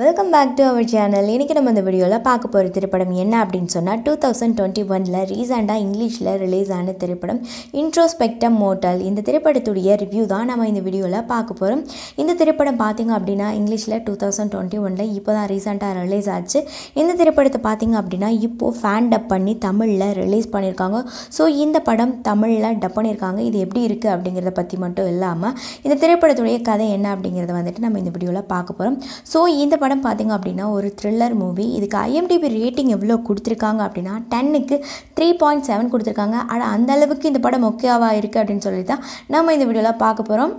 welcome back to our channel இன்றைக்கி நம்ம இந்த வீடியோவில் பார்க்க போகிற திரைப்படம் என்ன அப்படின்னு சொன்னால் டூ தௌசண்ட் டுவெண்ட்டி ஒனில் ரீசெண்டாக இங்கிலீஷில் ரிலீஸ் ஆன திரைப்படம் இன்ட்ரோஸ்பெக்டம் மோட்டல் இந்த திரைப்படத்துடைய ரிவ்யூ தான் நம்ம இந்த வீடியோவில் பார்க்க போகிறோம் இந்த திரைப்படம் பார்த்திங்க அப்படின்னா இங்கிலீஷில் டூ தௌசண்ட் டுவெண்ட்டி ஒனில் இப்போ தான் ரீசெண்டாக ரிலீஸ் ஆச்சு இந்த திரைப்படத்தை பார்த்திங்க அப்படின்னா இப்போது ஃபேன் டப் பண்ணி தமிழில் ரிலீஸ் பண்ணியிருக்காங்க ஸோ இந்த படம் தமிழில் டப் பண்ணியிருக்காங்க இது எப்படி இருக்குது அப்படிங்கிறத பற்றி மட்டும் இல்லாமல் இந்த திரைப்படத்துடைய கதை என்ன அப்படிங்கிறத வந்துட்டு நம்ம இந்த வீடியோவில் பார்க்க போகிறோம் ஸோ இந்த படம் பார்த்திங்க அப்படின்னா ஒரு த்ரில்லர் மூவி இதுக்கு ஐஎம்டிபி ரேட்டிங் எவ்வளோ கொடுத்துருக்காங்க அப்படின்னா டென்னுக்கு த்ரீ பாயிண்ட் செவன் கொடுத்துருக்காங்க ஆனால் அந்த அளவுக்கு இந்த படம் ஓகேவாக இருக்குது அப்படின்னு சொல்லி தான் நம்ம இந்த வீடியோவில் பார்க்க போகிறோம்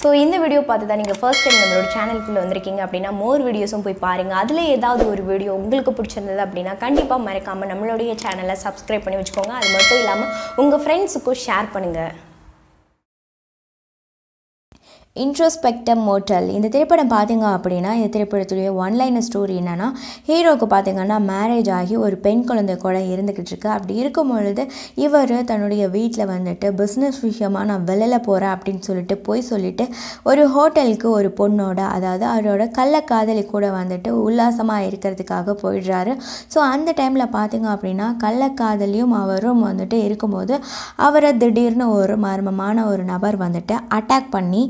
ஸோ இந்த வீடியோ பார்த்து தான் நீங்கள் ஃபர்ஸ்ட் டைம் நம்மளோட சேனலுக்குள்ளே வந்திருக்கீங்க அப்படின்னா மோர் வீடியோஸும் போய் பாருங்கள் அதில் ஏதாவது ஒரு வீடியோ உங்களுக்கு பிடிச்சிருந்தது அப்படின்னா கண்டிப்பாக மறக்காமல் நம்மளுடைய சேனலை சப்ஸ்கிரைப் பண்ணி வச்சுக்கோங்க அது மட்டும் இல்லாமல் உங்கள் ஃப்ரெண்ட்ஸுக்கும் ஷேர் பண்ணுங்கள் இன்ட்ரோஸ்பெக்டம் மோட்டல் இந்த திரைப்படம் பார்த்தீங்க அப்படின்னா இந்த திரைப்படத்துடைய ஒன்லைனர் ஸ்டோரி என்னென்னா ஹீரோவுக்கு பார்த்திங்கன்னா மேரேஜ் ஆகி ஒரு பெண் குழந்தை கூட இருந்துக்கிட்டு இருக்கு அப்படி இருக்கும் பொழுது இவர் தன்னுடைய வீட்டில் வந்துட்டு பிஸ்னஸ் விஷயமாக நான் வெளியில் போகிறேன் அப்படின்னு சொல்லிட்டு போய் சொல்லிவிட்டு ஒரு ஹோட்டலுக்கு ஒரு பொண்ணோட அதாவது அவரோட கள்ள காதலி கூட வந்துட்டு உல்லாசமாக இருக்கிறதுக்காக போயிடுறாரு ஸோ அந்த டைமில் பார்த்திங்க அப்படின்னா கள்ள காதலியும் அவரும் வந்துட்டு இருக்கும்போது அவரை திடீர்னு ஒரு மர்மமான ஒரு நபர் வந்துட்டு அட்டாக் பண்ணி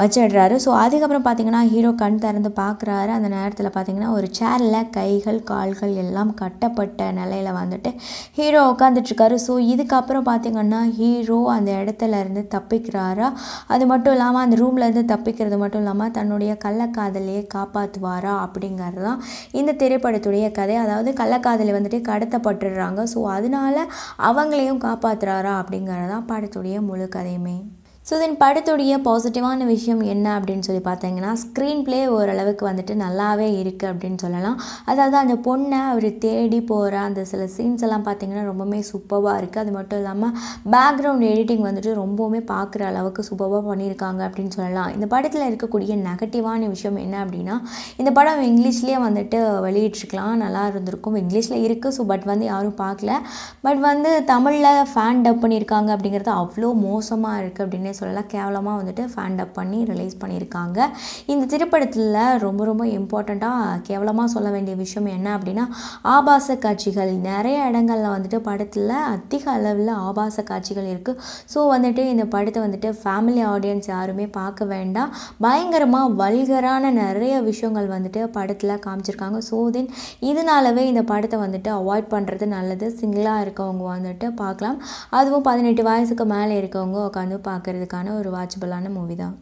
வச்சிடுறாரு ஸோ அதுக்கப்புறம் பார்த்தீங்கன்னா ஹீரோ கண் திறந்து பார்க்குறாரு அந்த நேரத்தில் பார்த்தீங்கன்னா ஒரு சேரில் கைகள் கால்கள் எல்லாம் கட்டப்பட்ட நிலையில் வந்துட்டு ஹீரோ உட்காந்துட்ருக்காரு ஸோ இதுக்கப்புறம் பார்த்திங்கன்னா ஹீரோ அந்த இடத்துல இருந்து தப்பிக்கிறாரா அது மட்டும் இல்லாமல் அந்த ரூம்லேருந்து தப்பிக்கிறது மட்டும் இல்லாமல் தன்னுடைய கள்ளக்காதலையே காப்பாற்றுவாரா அப்படிங்கிறது தான் இந்த திரைப்படத்துடைய கதை அதாவது கள்ளக்காதலி வந்துட்டு கடத்தப்பட்டுடுறாங்க ஸோ அதனால் அவங்களையும் காப்பாற்றுறாரா அப்படிங்கிறது தான் படத்துடைய முழு கதையுமே ஸோ தென் படத்துடைய பாசிட்டிவான விஷயம் என்ன அப்படின்னு சொல்லி பார்த்தீங்கன்னா ஸ்க்ரீன் ப்ளே ஓரளவுக்கு வந்துட்டு நல்லாவே இருக்குது அப்படின்னு சொல்லலாம் அதாவது அந்த பொண்ணை அவர் தேடி போகிற அந்த சில சீன்ஸ் எல்லாம் பார்த்திங்கன்னா ரொம்பவே சூப்பராக இருக்குது அது மட்டும் இல்லாமல் பேக்ரவுண்ட் எடிட்டிங் வந்துட்டு ரொம்பவுமே பார்க்குற அளவுக்கு சூப்பராக பண்ணியிருக்காங்க அப்படின்னு சொல்லலாம் இந்த படத்தில் இருக்கக்கூடிய நெகட்டிவான விஷயம் என்ன அப்படின்னா இந்த படம் இங்கிலீஷ்லேயே வந்துட்டு வெளியிட்ருக்கலாம் நல்லா இருந்திருக்கும் இங்கிலீஷில் இருக்குது ஸோ பட் வந்து யாரும் பார்க்கல பட் வந்து தமிழில் ஃபேன் டப் பண்ணியிருக்காங்க அப்படிங்கிறது அவ்வளோ மோசமாக இருக்குது அப்படின்னு அப்படின்னே சொல்லலாம் கேவலமாக வந்துட்டு ஃபேண்ட் அப் பண்ணி ரிலீஸ் பண்ணியிருக்காங்க இந்த திரைப்படத்தில் ரொம்ப ரொம்ப இம்பார்ட்டண்ட்டாக கேவலமாக சொல்ல வேண்டிய விஷயம் என்ன அப்படின்னா ஆபாச காட்சிகள் நிறைய இடங்களில் வந்துட்டு படத்தில் அதிக அளவில் ஆபாச காட்சிகள் இருக்குது ஸோ வந்துட்டு இந்த படத்தை வந்துட்டு ஃபேமிலி ஆடியன்ஸ் யாருமே பார்க்க வேண்டாம் பயங்கரமாக வல்கரான நிறைய விஷயங்கள் வந்துட்டு படத்தில் காமிச்சிருக்காங்க ஸோ தென் இதனாலவே இந்த படத்தை வந்துட்டு அவாய்ட் பண்ணுறது நல்லது சிங்கிளாக இருக்கவங்க வந்துட்டு பார்க்கலாம் அதுவும் பதினெட்டு வயசுக்கு மேலே இருக்கவங்க உட்காந்து பார்க்குறது பார்க்குறதுக்கான ஒரு வாட்சபிளான மூவி தான்